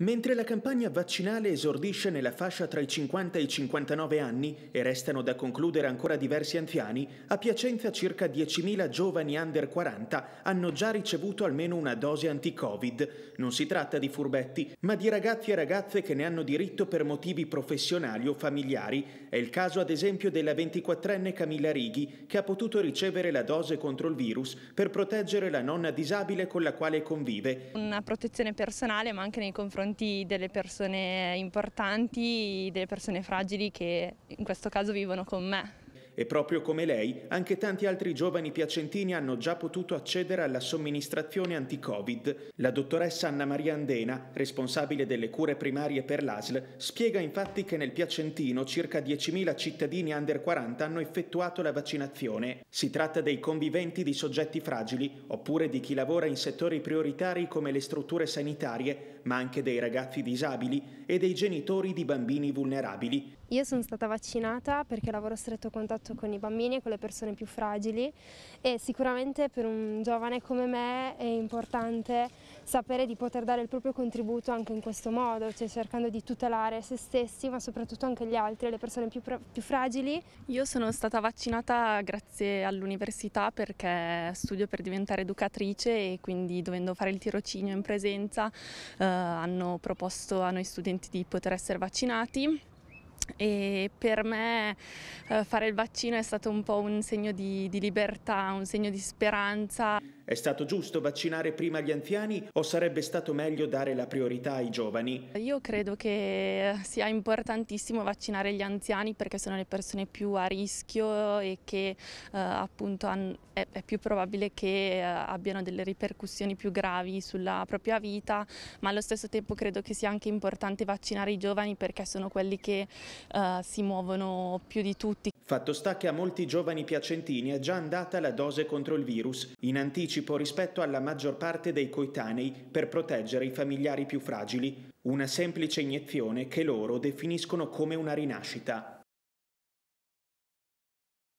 Mentre la campagna vaccinale esordisce nella fascia tra i 50 e i 59 anni e restano da concludere ancora diversi anziani, a Piacenza circa 10.000 giovani under 40 hanno già ricevuto almeno una dose anti-Covid. Non si tratta di furbetti, ma di ragazzi e ragazze che ne hanno diritto per motivi professionali o familiari. È il caso ad esempio della 24enne Camilla Righi, che ha potuto ricevere la dose contro il virus per proteggere la nonna disabile con la quale convive. Una protezione personale ma anche nei confronti confronti delle persone importanti, delle persone fragili che in questo caso vivono con me. E proprio come lei, anche tanti altri giovani piacentini hanno già potuto accedere alla somministrazione anti-Covid. La dottoressa Anna Maria Andena, responsabile delle cure primarie per l'ASL, spiega infatti che nel Piacentino circa 10.000 cittadini under 40 hanno effettuato la vaccinazione. Si tratta dei conviventi di soggetti fragili, oppure di chi lavora in settori prioritari come le strutture sanitarie, ma anche dei ragazzi disabili e dei genitori di bambini vulnerabili. Io sono stata vaccinata perché lavoro a stretto contatto con i bambini e con le persone più fragili e sicuramente per un giovane come me è importante sapere di poter dare il proprio contributo anche in questo modo, cioè cercando di tutelare se stessi ma soprattutto anche gli altri, e le persone più, più fragili. Io sono stata vaccinata grazie all'università perché studio per diventare educatrice e quindi dovendo fare il tirocinio in presenza eh, hanno proposto a noi studenti di poter essere vaccinati e per me eh, fare il vaccino è stato un po' un segno di, di, libertà, un segno di speranza. È stato giusto vaccinare prima gli anziani o sarebbe stato meglio dare la priorità ai giovani? Io credo che sia importantissimo vaccinare gli anziani perché sono le persone più a rischio e che eh, appunto è, è, più probabile che eh, abbiano delle ripercussioni più gravi sulla propria vita, ma allo stesso tempo credo che sia anche importante vaccinare i giovani perché sono quelli che eh, si muovono più di tutti. Fatto sta che a molti giovani piacentini è già andata la dose contro il virus, in anticipo rispetto alla maggior parte dei coetanei per proteggere i familiari più fragili, una semplice iniezione che loro definiscono come una rinascita.